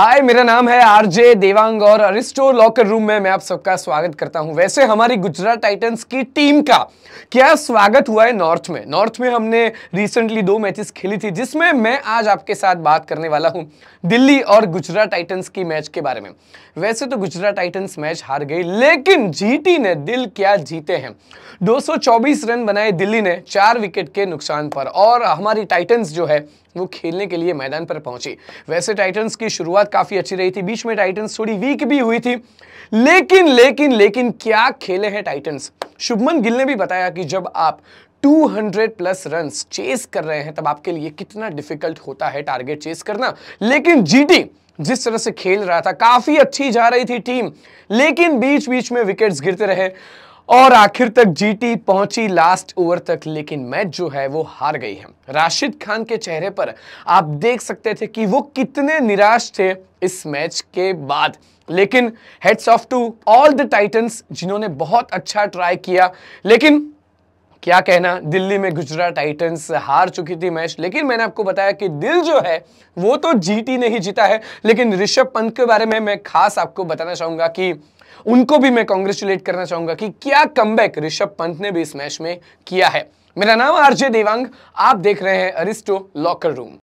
हाय मेरा नाम है आरजे देवांग और अरिस्टो लॉकर रूम में मैं आप सबका स्वागत करता हूं वैसे हमारी गुजरात टाइटंस की टीम का क्या स्वागत हुआ है नॉर्थ में नॉर्थ में हमने रिसेंटली दो मैचेस खेली थी जिसमें मैं आज आपके साथ बात करने वाला हूं दिल्ली और गुजरात टाइटंस की मैच के बारे में वैसे तो गुजरात टाइटन्स मैच हार गई लेकिन जीटी ने दिल क्या जीते हैं दो रन बनाए दिल्ली ने चार विकेट के नुकसान पर और हमारी टाइटन्स जो है वो खेलने के लिए मैदान पर पहुंची वैसे टाइटंस की शुरुआत तक काफी अच्छी रही थी बीच में टाइटन्स थोड़ी वीक भी हुई थी लेकिन लेकिन लेकिन क्या खेले हैं टाइटन्स शुभमन गिल ने भी बताया कि जब आप 200 प्लस रन चेस कर रहे हैं तब आपके लिए कितना डिफिकल्ट होता है टारगेट चेस करना लेकिन जीटी जिस तरह से खेल रहा था काफी अच्छी जा रही थी टीम लेकिन बीच बीच में विकेट्स गिरते रहे और आखिर तक जीटी पहुंची लास्ट ओवर तक लेकिन मैच जो है वो हार गई है राशिद खान के चेहरे पर आप देख सकते थे कि वो कितने निराश थे इस मैच के बाद लेकिन hats off to all the Titans जिन्होंने बहुत अच्छा ट्राई किया लेकिन क्या कहना दिल्ली में गुजरात टाइटंस हार चुकी थी मैच लेकिन मैंने आपको बताया कि दिल जो है वो तो जीटी ने ही जीता है लेकिन ऋषभ पंत के बारे में मैं खास आपको बताना चाहूंगा कि उनको भी मैं कॉन्ग्रेचुलेट करना चाहूंगा कि क्या कम ऋषभ पंत ने भी इस मैच में किया है मेरा नाम आरजे देवांग आप देख रहे हैं अरिस्टो लॉकर रूम